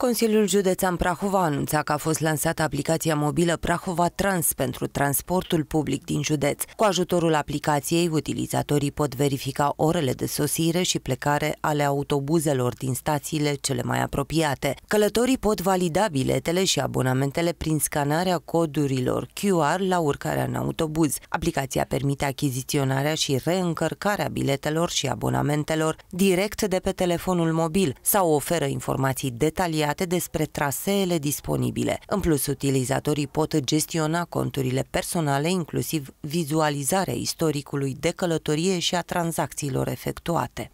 Consiliul Județean Prahova a anunțat că a fost lansată aplicația mobilă Prahova Trans pentru transportul public din județ. Cu ajutorul aplicației, utilizatorii pot verifica orele de sosire și plecare ale autobuzelor din stațiile cele mai apropiate. Călătorii pot valida biletele și abonamentele prin scanarea codurilor QR la urcarea în autobuz. Aplicația permite achiziționarea și reîncărcarea biletelor și abonamentelor direct de pe telefonul mobil sau oferă informații detaliate detaliate despre traseele disponibile. În plus, utilizatorii pot gestiona conturile personale, inclusiv vizualizarea istoricului de călătorie și a tranzacțiilor efectuate.